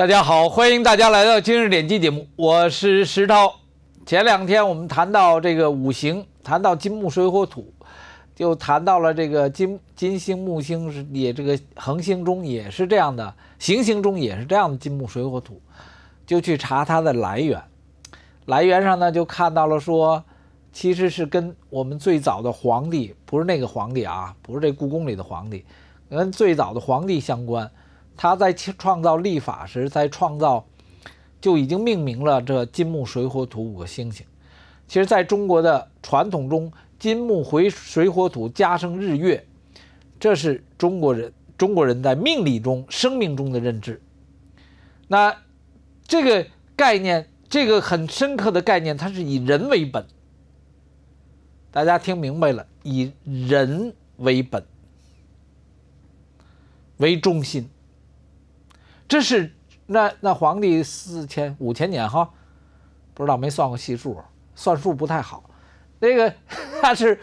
大家好，欢迎大家来到今日点击节目，我是石涛。前两天我们谈到这个五行，谈到金木水火土，就谈到了这个金金星、木星是也，这个恒星中也是这样的，行星中也是这样的，金木水火土，就去查它的来源。来源上呢，就看到了说，其实是跟我们最早的皇帝，不是那个皇帝啊，不是这故宫里的皇帝，跟最早的皇帝相关。他在创造历法时，在创造就已经命名了这金木水火土五个星星。其实，在中国的传统中，金木回水火土加生日月，这是中国人中国人在命理中、生命中的认知。那这个概念，这个很深刻的概念，它是以人为本。大家听明白了，以人为本为中心。这是那那皇帝四千五千年哈，不知道没算过细数，算数不太好。那个他是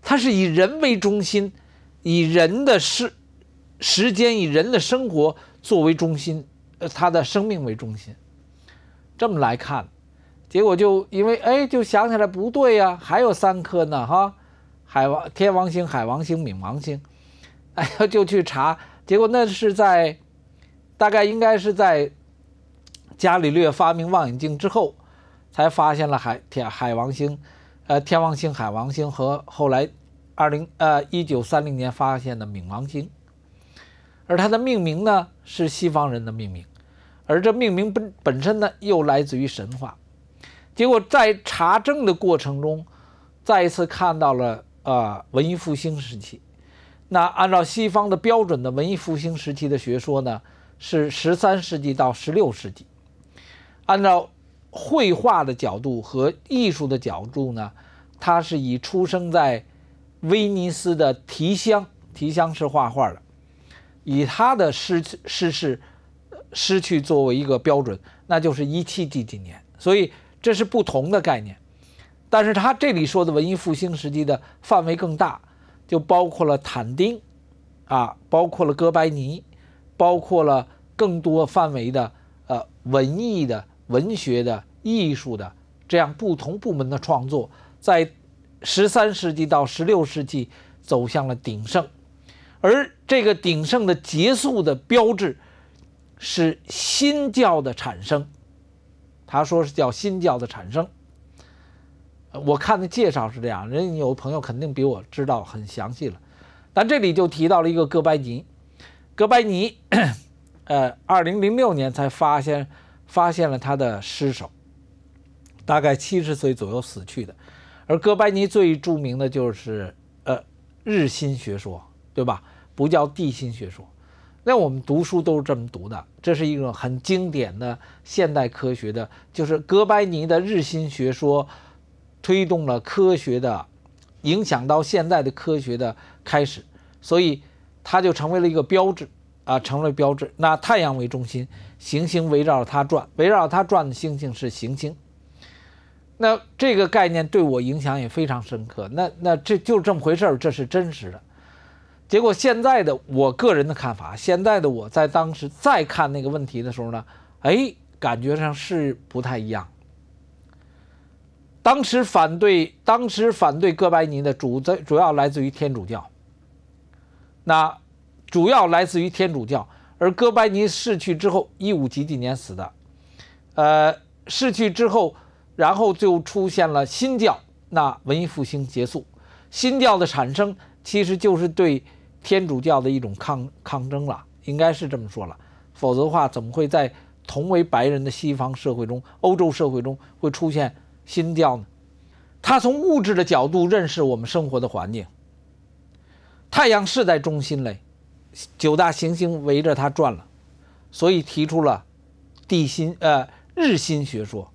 他是以人为中心，以人的时时间，以人的生活作为中心，呃，他的生命为中心。这么来看，结果就因为哎，就想起来不对呀，还有三颗呢哈，海王天王星、海王星、冥王星，哎呀，就去查，结果那是在。大概应该是在伽利略发明望远镜之后，才发现了海天海王星，呃，天王星、海王星和后来二零呃一九三零年发现的冥王星。而它的命名呢，是西方人的命名，而这命名本本身呢，又来自于神话。结果在查证的过程中，再一次看到了啊，文艺复兴时期。那按照西方的标准的文艺复兴时期的学说呢？是十三世纪到十六世纪。按照绘画的角度和艺术的角度呢，他是以出生在威尼斯的提香，提香是画画的，以他的失失事失去作为一个标准，那就是一七几几年。所以这是不同的概念。但是他这里说的文艺复兴时期的范围更大，就包括了坦丁，啊，包括了哥白尼。包括了更多范围的，呃，文艺的、文学的、艺术的这样不同部门的创作，在十三世纪到十六世纪走向了鼎盛，而这个鼎盛的结束的标志是新教的产生。他说是叫新教的产生，我看的介绍是这样，人有朋友肯定比我知道很详细了，但这里就提到了一个哥白尼。哥白尼，呃，二零零六年才发现，发现了他的尸首，大概七十岁左右死去的。而哥白尼最著名的就是，呃，日心学说，对吧？不叫地心学说。那我们读书都是这么读的。这是一种很经典的现代科学的，就是哥白尼的日心学说，推动了科学的，影响到现在的科学的开始。所以。它就成为了一个标志啊，成为标志。那太阳为中心，行星围绕着它转，围绕它转的星星是行星。那这个概念对我影响也非常深刻。那那这就这么回事儿，这是真实的结果。现在的我个人的看法，现在的我在当时再看那个问题的时候呢，哎，感觉上是不太一样。当时反对，当时反对哥白尼的主在主要来自于天主教。那主要来自于天主教，而哥白尼逝去之后，一五几几年死的，呃，逝去之后，然后就出现了新教。那文艺复兴结束，新教的产生其实就是对天主教的一种抗抗争了，应该是这么说了，否则的话，怎么会在同为白人的西方社会中、欧洲社会中会出现新教呢？他从物质的角度认识我们生活的环境。太阳是在中心嘞，九大行星围着它转了，所以提出了地心呃日心学说。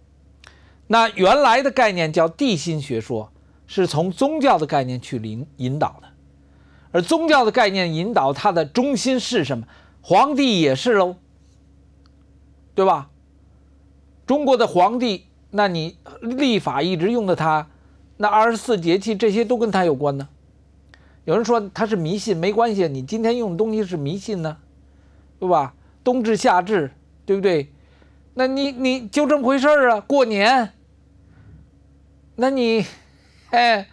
那原来的概念叫地心学说，是从宗教的概念去引引导的，而宗教的概念引导它的中心是什么？皇帝也是喽，对吧？中国的皇帝，那你立法一直用的他，那二十四节气这些都跟他有关呢。有人说他是迷信，没关系，你今天用的东西是迷信呢，对吧？冬至、夏至，对不对？那你你就这么回事啊？过年，那你哎，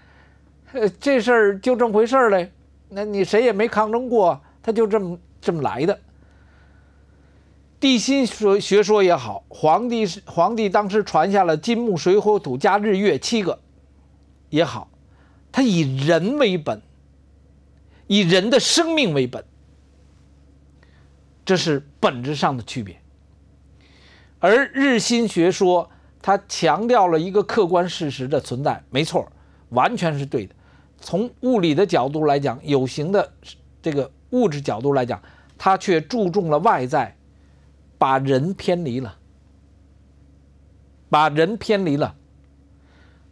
这事儿就这么回事嘞？那你谁也没抗争过，他就这么这么来的。地心说学说也好，皇帝是皇帝，当时传下了金木水火土加日月七个也好，他以人为本。以人的生命为本，这是本质上的区别。而日心学说，它强调了一个客观事实的存在，没错，完全是对的。从物理的角度来讲，有形的这个物质角度来讲，它却注重了外在，把人偏离了，把人偏离了，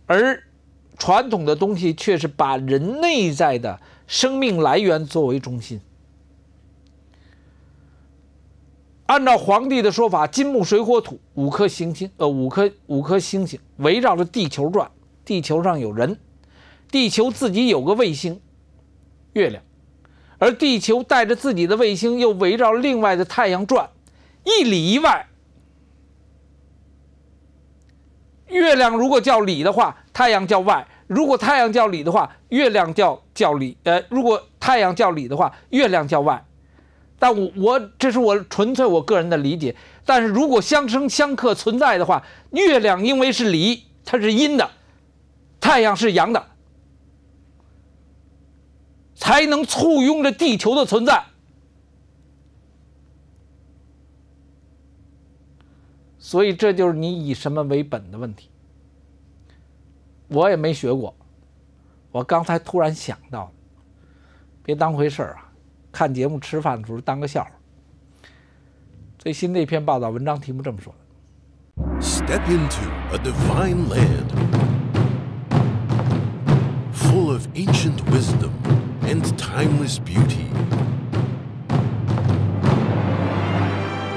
而。传统的东西却是把人内在的生命来源作为中心。按照皇帝的说法，金木水火土五颗星星，呃，五颗五颗星星围绕着地球转。地球上有人，地球自己有个卫星，月亮，而地球带着自己的卫星又围绕另外的太阳转，一里一外。月亮如果叫里的话，太阳叫外；如果太阳叫里的话，月亮叫叫里。呃，如果太阳叫里的话，月亮叫外。但我我这是我纯粹我个人的理解。但是如果相生相克存在的话，月亮因为是里，它是阴的，太阳是阳的，才能簇拥着地球的存在。所以这就是你以什么为本的问题。我也没学过，我刚才突然想到，别当回事儿啊！看节目吃饭的时候当个笑话。最新的一篇报道文章题目这么说的：Step into a divine land full of ancient wisdom and timeless beauty,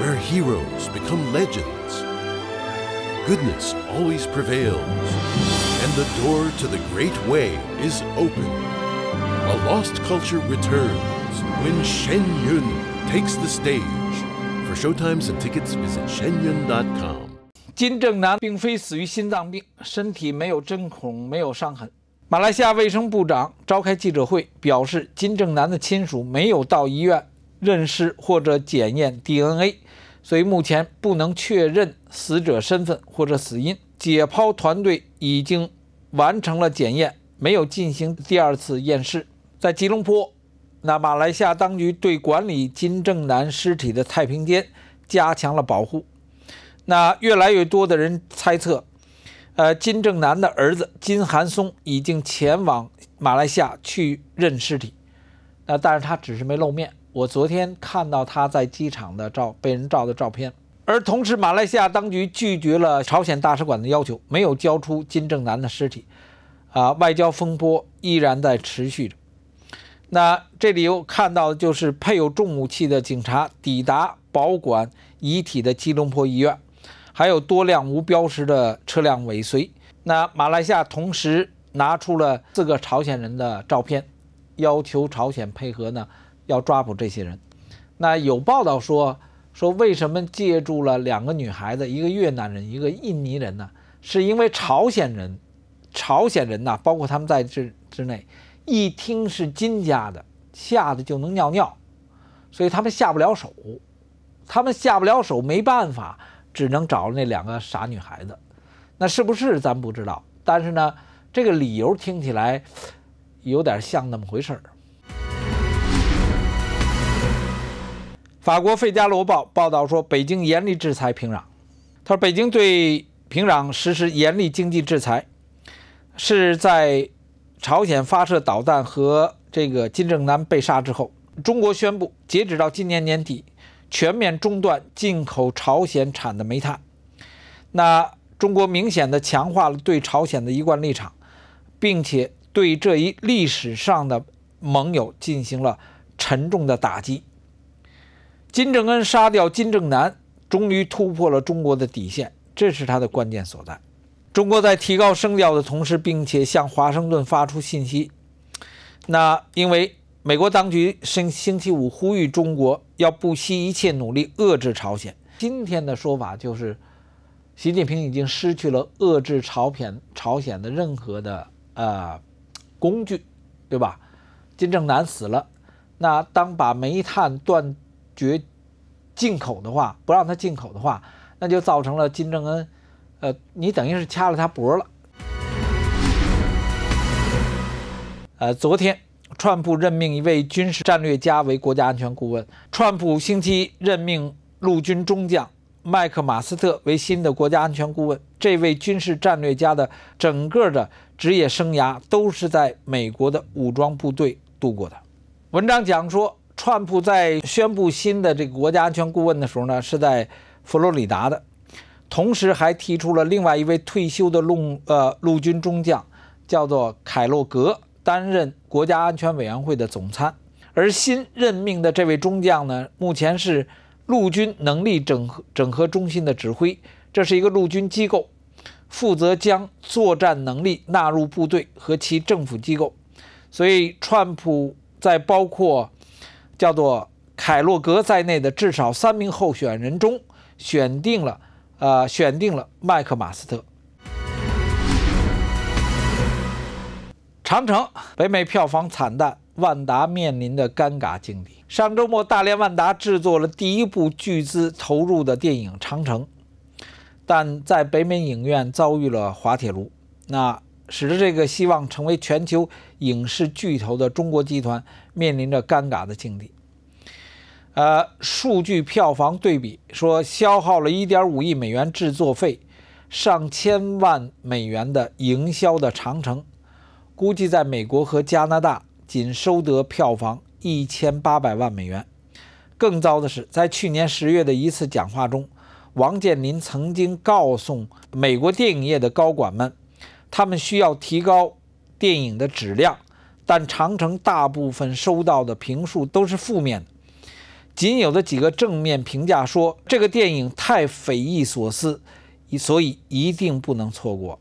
where heroes become legends goodness always prevails, and the door to the great way is open. A lost culture returns when Shen Yun takes the stage. For showtimes and tickets, visit shenyun.com. 金正男并非死于心脏病，身体没有针孔，没有伤痕。马来西亚卫生部长召开记者会，表示金正男的亲属没有到医院认尸或者检验 DNA。所以目前不能确认死者身份或者死因。解剖团队已经完成了检验，没有进行第二次验尸。在吉隆坡，那马来西亚当局对管理金正男尸体的太平间加强了保护。那越来越多的人猜测，呃，金正男的儿子金韩松已经前往马来西亚去认尸体，那但是他只是没露面。我昨天看到他在机场的照被人照的照片，而同时，马来西亚当局拒绝了朝鲜大使馆的要求，没有交出金正男的尸体。啊，外交风波依然在持续着。那这里又看到的就是配有重武器的警察抵达保管遗体的吉隆坡医院，还有多辆无标识的车辆尾随。那马来西亚同时拿出了四个朝鲜人的照片，要求朝鲜配合呢。要抓捕这些人，那有报道说说为什么借助了两个女孩子，一个越南人，一个印尼人呢？是因为朝鲜人，朝鲜人呐，包括他们在这之内，一听是金家的，吓得就能尿尿，所以他们下不了手，他们下不了手，没办法，只能找那两个傻女孩子。那是不是咱不知道？但是呢，这个理由听起来有点像那么回事儿。法国《费加罗报》报道说，北京严厉制裁平壤。他说，北京对平壤实施严厉经济制裁，是在朝鲜发射导弹和这个金正男被杀之后。中国宣布，截止到今年年底，全面中断进口朝鲜产的煤炭。那中国明显的强化了对朝鲜的一贯立场，并且对这一历史上的盟友进行了沉重的打击。金正恩杀掉金正男，终于突破了中国的底线，这是他的关键所在。中国在提高声调的同时，并且向华盛顿发出信息。那因为美国当局星星期五呼吁中国要不惜一切努力遏制朝鲜。今天的说法就是，习近平已经失去了遏制朝鲜朝鲜的任何的呃工具，对吧？金正男死了，那当把煤炭断。绝进口的话，不让他进口的话，那就造成了金正恩，呃，你等于是掐了他脖了。呃，昨天川普任命一位军事战略家为国家安全顾问，川普星期一任命陆军中将麦克马斯特为新的国家安全顾问。这位军事战略家的整个的职业生涯都是在美国的武装部队度过的。文章讲说。川普在宣布新的这个国家安全顾问的时候呢，是在佛罗里达的，同时还提出了另外一位退休的陆呃陆军中将，叫做凯洛格担任国家安全委员会的总参，而新任命的这位中将呢，目前是陆军能力整合整合中心的指挥，这是一个陆军机构，负责将作战能力纳入部队和其政府机构，所以川普在包括。叫做凯洛格在内的至少三名候选人中选定了，呃，选定了麦克马斯特。长城北美票房惨淡，万达面临的尴尬境地。上周末，大连万达制作了第一部巨资投入的电影《长城》，但在北美影院遭遇了滑铁卢。那。使得这个希望成为全球影视巨头的中国集团面临着尴尬的境地。呃，数据票房对比说，消耗了1.5亿美元制作费，上千万美元的营销的《长城》，估计在美国和加拿大仅收得票房1800万美元。更糟的是，在去年十月的一次讲话中，王健林曾经告诉美国电影业的高管们。他们需要提高电影的质量，但长城大部分收到的评述都是负面的，仅有的几个正面评价说这个电影太匪夷所思，所以一定不能错过。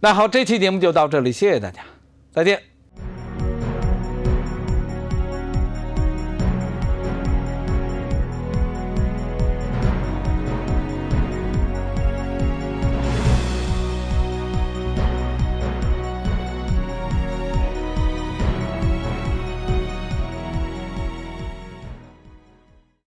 那好，这期节目就到这里，谢谢大家，再见。